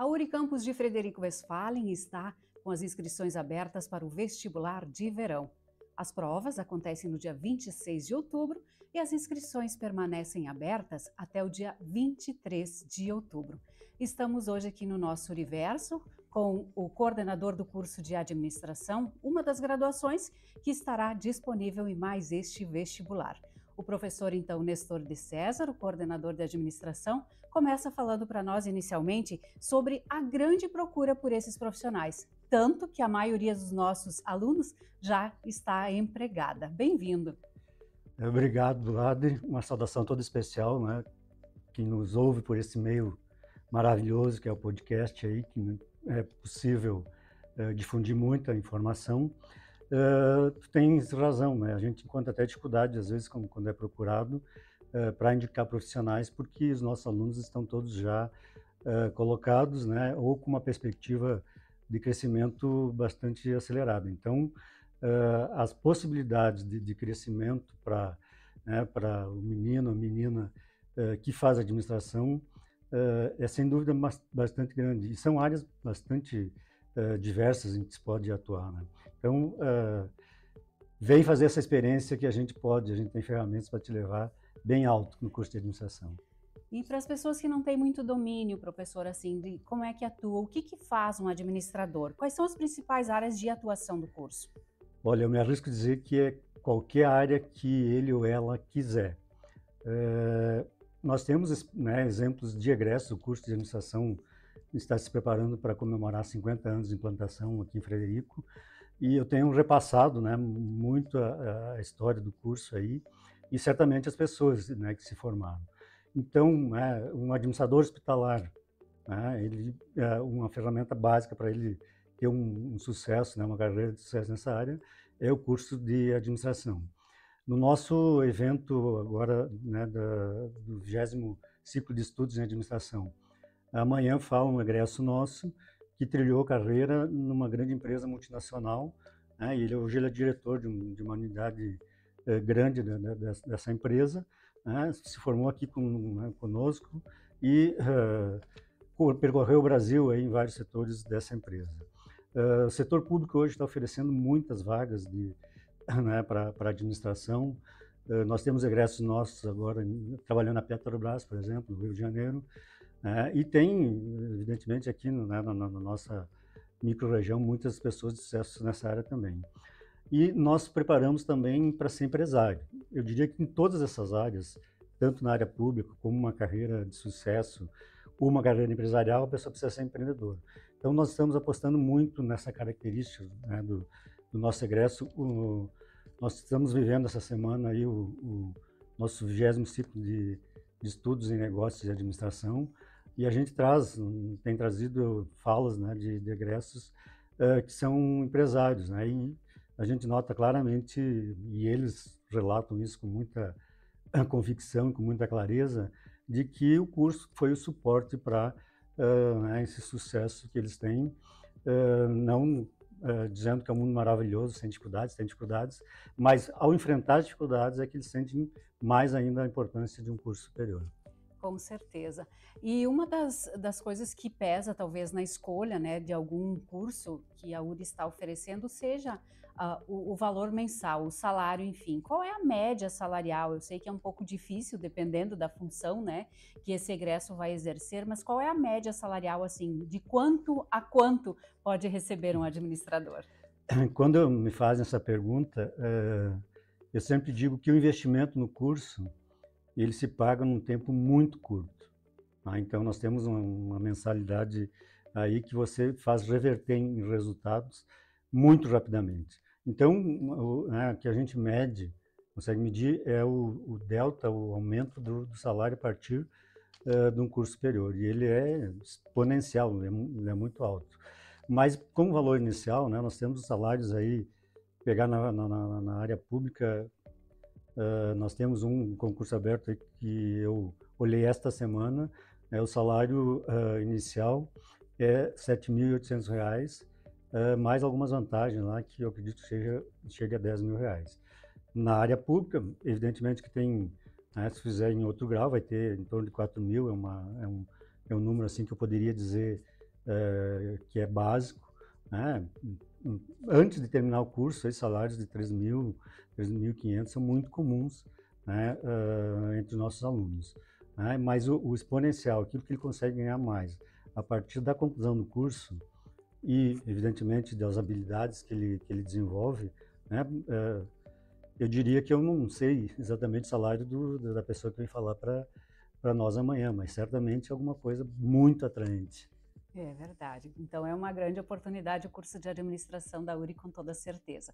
A URI Campus de Frederico Westphalen está com as inscrições abertas para o vestibular de verão. As provas acontecem no dia 26 de outubro e as inscrições permanecem abertas até o dia 23 de outubro. Estamos hoje aqui no nosso universo com o coordenador do curso de administração, uma das graduações que estará disponível em mais este vestibular. O professor, então, Nestor de César, o coordenador de administração, começa falando para nós inicialmente sobre a grande procura por esses profissionais, tanto que a maioria dos nossos alunos já está empregada. Bem-vindo. Obrigado, Lade. Uma saudação toda especial, né? Que nos ouve por esse meio maravilhoso que é o podcast aí, que é possível é, difundir muita informação. Uh, tu tens razão, né? A gente encontra até dificuldade, às vezes, quando é procurado, uh, para indicar profissionais, porque os nossos alunos estão todos já uh, colocados, né? Ou com uma perspectiva de crescimento bastante acelerada. Então, as possibilidades de, de crescimento para né, para o menino, a menina que faz administração é sem dúvida bastante grande. E são áreas bastante diversas em que se pode atuar, né? Então, uh, vem fazer essa experiência que a gente pode, a gente tem ferramentas para te levar bem alto no curso de administração. E para as pessoas que não têm muito domínio, professor, assim, de como é que atua, o que, que faz um administrador? Quais são as principais áreas de atuação do curso? Olha, eu me arrisco a dizer que é qualquer área que ele ou ela quiser. É, nós temos né, exemplos de egressos, do curso de administração está se preparando para comemorar 50 anos de implantação aqui em Frederico. E eu tenho repassado né, muito a, a história do curso aí e certamente as pessoas né, que se formaram. Então, né, um administrador hospitalar, né, ele, é uma ferramenta básica para ele ter um, um, sucesso, né, uma carreira de sucesso nessa área, é o curso de administração. No nosso evento agora, né, da, do 20 ciclo de estudos em administração, amanhã fala um egresso nosso que trilhou carreira numa grande empresa multinacional. Né? E ele hoje ele é diretor de, um, de uma unidade eh, grande dessa, dessa, empresa. Né? Se formou aqui com, né, conosco e uh, percorreu o Brasil aí, em vários setores dessa empresa. Uh, o setor público hoje está oferecendo muitas vagas de né, para a administração. Uh, nós temos egressos nossos agora trabalhando na Petrobras, por exemplo, no Rio de Janeiro. É, e tem, evidentemente, aqui né, na, na, nossa micro-região, muitas pessoas de sucesso nessa área também. E nós preparamos também para ser empresário. Eu diria que em todas essas áreas, tanto na área pública como uma carreira de sucesso, uma carreira empresarial, a pessoa precisa ser empreendedora. Então nós estamos apostando muito nessa característica né, do, do, nosso egresso. O, nós estamos vivendo essa semana aí o, o nosso vigésimo ciclo de, de estudos em negócios e administração e a gente traz, tem trazido falas né, de, degressos egressos uh, que são empresários, né? E a gente nota claramente, e eles relatam isso com muita convicção, com muita clareza, de que o curso foi o suporte para uh, eh, né, esse sucesso que eles têm, uh, não uh, dizendo que é um mundo maravilhoso, sem dificuldades, sem dificuldades, mas ao enfrentar as dificuldades é que eles sentem mais ainda a importância de um curso superior. Com certeza. E uma das, das coisas que pesa, talvez, na escolha né, de algum curso que a URI está oferecendo seja uh, o, o, valor mensal, o salário, enfim. Qual é a média salarial? Eu sei que é um pouco difícil, dependendo da função né, que esse egresso vai exercer, mas qual é a média salarial, assim, de quanto a quanto pode receber um administrador? Quando me fazem essa pergunta, uh, eu sempre digo que o investimento no curso ele se paga num tempo muito curto. Tá? Então, nós temos uma, uma, mensalidade aí que você faz reverter em resultados muito rapidamente. Então, o né, que a gente mede, consegue medir, é o, o delta, o aumento do, do salário a partir uh, de um curso superior. E ele é exponencial, ele é, é, muito alto. Mas, como valor inicial, né, nós temos salários aí, pegar na, na, na área pública, ah, nós temos um concurso aberto que eu olhei esta semana. Né? o salário uh, inicial é R$ 7.800, uh, mais algumas vantagens lá, que eu acredito chegue, chegue a R$ 10.000. Na área pública, evidentemente que tem, né, se fizer em outro grau, vai ter em torno de R$ mil, é, uma, é, um, é um número assim que eu poderia dizer uh, que é básico, né? Antes de terminar o curso, esses salários de 3 mil, 3.500 são muito comuns né? uh, entre os nossos alunos. Né? Mas o, o, exponencial, aquilo que ele consegue ganhar mais, a partir da conclusão do curso e, evidentemente, das habilidades que ele, que ele desenvolve, uh, eu diria que eu não sei exatamente o salário do, da pessoa que vem falar para nós amanhã, mas certamente é alguma coisa muito atraente. É verdade. Então é uma grande oportunidade o curso de administração da URI com toda certeza.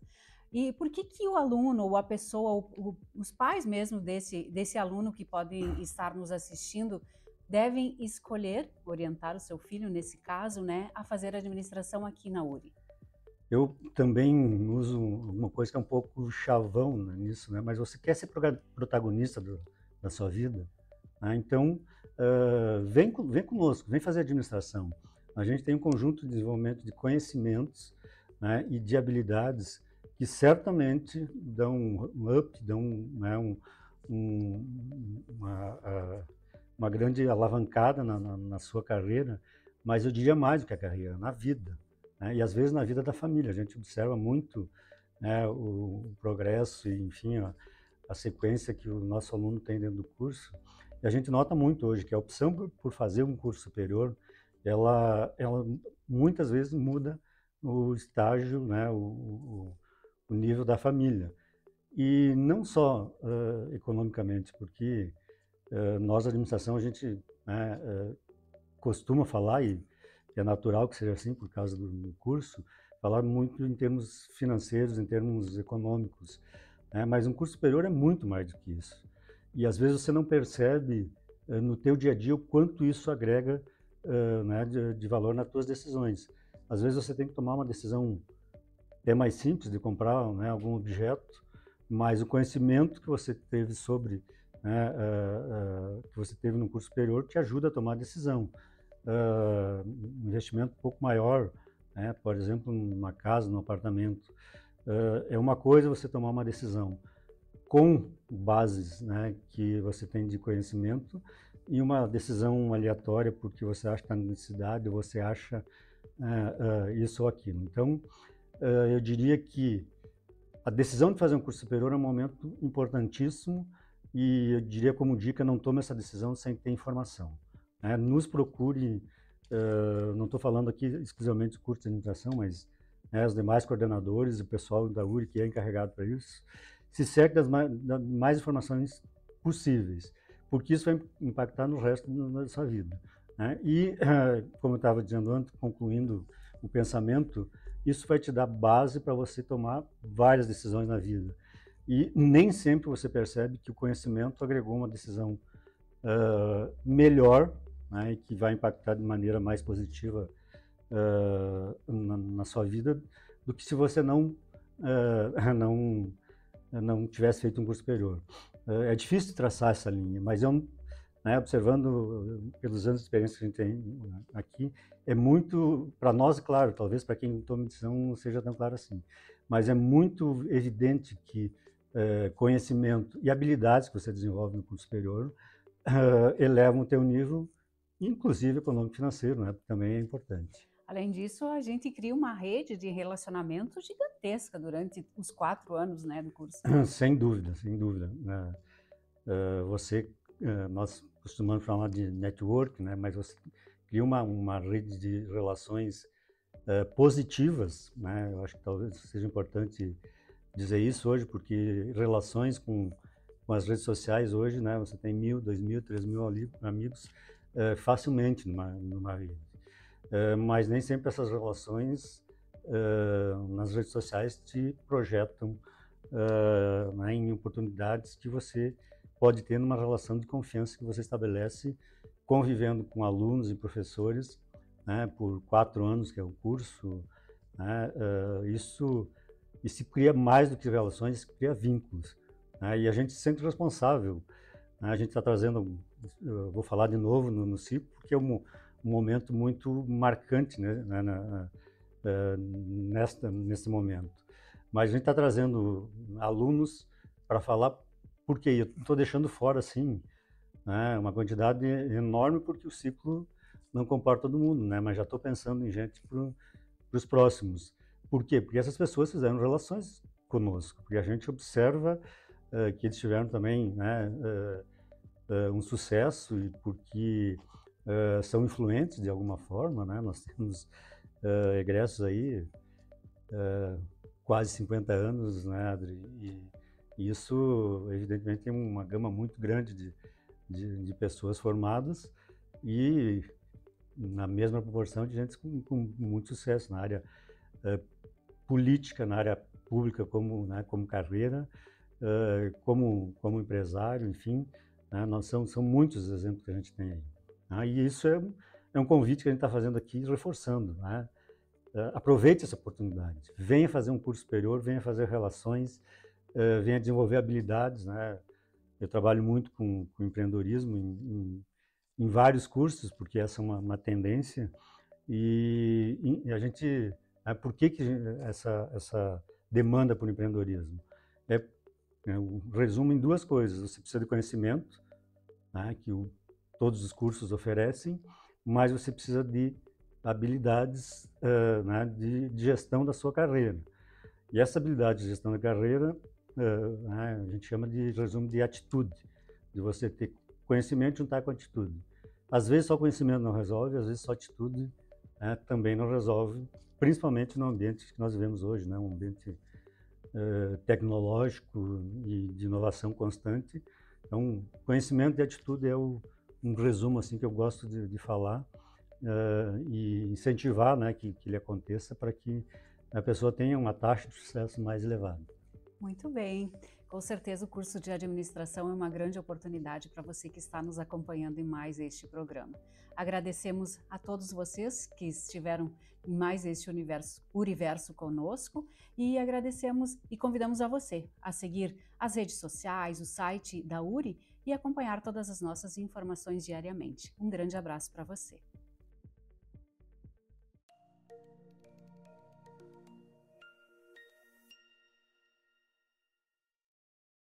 E por que que o aluno ou a pessoa, ou, ou, os pais mesmo desse desse aluno que podem estar nos assistindo devem escolher orientar o seu filho nesse caso, né, a fazer administração aqui na URI? Eu também uso uma coisa que é um pouco chavão nisso, né? Mas você quer ser protagonista do, da sua vida, né? então ah, vem, vem conosco, vem fazer administração. A gente tem um conjunto de desenvolvimento de conhecimentos né, e de habilidades que certamente dão um up, dão né, um, um, uma, uma, grande alavancada na, na, na, sua carreira, mas eu diria mais do que a carreira, na vida. Né, e às vezes na vida da família. A gente observa muito né, o, o, progresso e, enfim, a, a sequência que o nosso aluno tem dentro do curso a gente nota muito hoje que a opção por fazer um curso superior, ela, ela muitas vezes muda o estágio, né, o, o, o nível da família. E não só uh, economicamente, porque uh, nós, administração, a gente né, uh, costuma falar, e é natural que seja assim por causa do, do curso, falar muito em termos financeiros, em termos econômicos. Né? Mas um curso superior é muito mais do que isso. E às vezes você não percebe eh, no teu dia a dia o quanto isso agrega eh, né, de, valor nas tuas decisões. Às vezes você tem que tomar uma decisão é mais simples de comprar né, algum objeto, mas o conhecimento que você teve sobre né, uh, que você teve no curso superior te ajuda a tomar a decisão. um investimento um pouco maior, né, por exemplo, numa casa, num apartamento, é uma coisa você tomar uma decisão com bases né, que você tem de conhecimento e uma decisão aleatória porque você acha que está necessidade, você acha uh, uh, isso ou aquilo. Então, uh, eu diria que a decisão de fazer um curso superior é um momento importantíssimo e eu diria como dica, não tome essa decisão sem ter informação. Né? Nos procure, não estou falando aqui exclusivamente de curso de administração, mas né, os demais coordenadores, o pessoal da URI que é encarregado para isso, se cerque das mais, das mais informações possíveis, porque isso vai impactar no resto da sua vida. Né? E, como eu estava dizendo antes, concluindo o pensamento, isso vai te dar base para você tomar várias decisões na vida. E nem sempre você percebe que o conhecimento agregou uma decisão uh, melhor né, e que vai impactar de maneira mais positiva uh, na, na, sua vida do que se você não, uh, não não tivesse feito um curso superior. É, é difícil traçar essa linha, mas eu, né, observando eh, pelos anos de experiência que a gente tem eh, aqui, é muito, para nós, é claro, talvez para quem toma decisão não seja tão claro assim, mas é muito evidente que é, conhecimento e habilidades que você desenvolve no curso superior é, elevam o teu nível, inclusive econômico e financeiro, né, também é importante. Além disso, a gente cria uma rede de relacionamento gigantesca durante os quatro anos né, do curso. Sem dúvida, sem dúvida. Né. Eh, você, eh, nós costumamos falar de network, né, mas você cria uma, uma rede de relações eh, positivas. Né? Eu acho que talvez seja importante dizer isso hoje, porque relações com, com as redes sociais hoje, né, você tem mil, dois mil, três mil amigos facilmente numa, numa vida. Eh, mas nem sempre essas relações eh, nas redes sociais te projetam eh, né, em oportunidades que você pode ter numa relação de confiança que você estabelece convivendo com alunos e professores né, por quatro anos, que é o curso. Né, isso, isso cria mais do que relações, isso cria vínculos. Né, e a gente se sente responsável. Né. a gente está trazendo, vou falar de novo no, no CIP, porque é um, um momento muito marcante né, né na, eh, nesta, nesse momento. Mas a gente está trazendo alunos para falar porque eu estou deixando fora, assim, né, uma quantidade enorme porque o ciclo não comporta todo mundo, né? Mas já estou pensando em gente para os próximos. Por quê? Porque essas pessoas fizeram relações conosco, porque a gente observa uh, que eles tiveram também né, uh, uh, um sucesso e porque eh, são influentes de alguma forma, né? Nós temos uh, egressos aí uh, quase 50 anos, né, Adri? E, isso, evidentemente, tem uma gama muito grande de, de, de, pessoas formadas e na mesma proporção de gente com, com muito sucesso na área política, na área pública como, né, como carreira, como, como empresário, enfim, né, nós são, são muitos exemplos que a gente tem aí. Né? E isso é, é um convite que a gente está fazendo aqui, reforçando. Né? É, aproveite essa oportunidade. Venha fazer um curso superior, venha fazer relações, é, venha desenvolver habilidades. Né? Eu trabalho muito com, com empreendedorismo em, em, em, vários cursos, porque essa é uma, uma tendência. E, e, a gente... Né, por que, que essa, essa demanda por empreendedorismo? É, é resumo em duas coisas. Você precisa de conhecimento, né, que o todos os cursos oferecem, mas você precisa de habilidades uh, né, de, de, gestão da sua carreira. E essa habilidade de gestão da carreira, uh, né, a gente chama de resumo de atitude, de você ter conhecimento juntar com atitude. Às vezes só conhecimento não resolve, às vezes só atitude né, também não resolve, principalmente no ambiente que nós vivemos hoje, né, um ambiente uh, tecnológico e de inovação constante. Então, conhecimento e atitude é o, um resumo assim que eu gosto de, de falar uh, e incentivar né, que, que ele aconteça para que a pessoa tenha uma taxa de sucesso mais elevada. Muito bem. Com certeza o curso de administração é uma grande oportunidade para você que está nos acompanhando em mais este programa. Agradecemos a todos vocês que estiveram em mais este universo, universo conosco e agradecemos e convidamos a você a seguir as redes sociais, o site da URI e acompanhar todas as nossas informações diariamente. Um grande abraço para você.